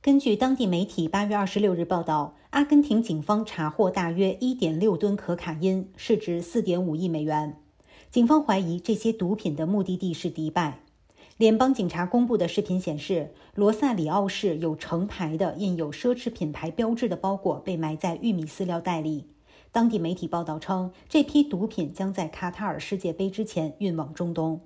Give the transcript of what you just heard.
根据当地媒体八月二十六日报道，阿根廷警方查获大约一点六吨可卡因，市值四点五亿美元。警方怀疑这些毒品的目的地是迪拜。联邦警察公布的视频显示，罗萨里奥市有成排的印有奢侈品牌标志的包裹被埋在玉米饲料袋里。当地媒体报道称，这批毒品将在卡塔尔世界杯之前运往中东。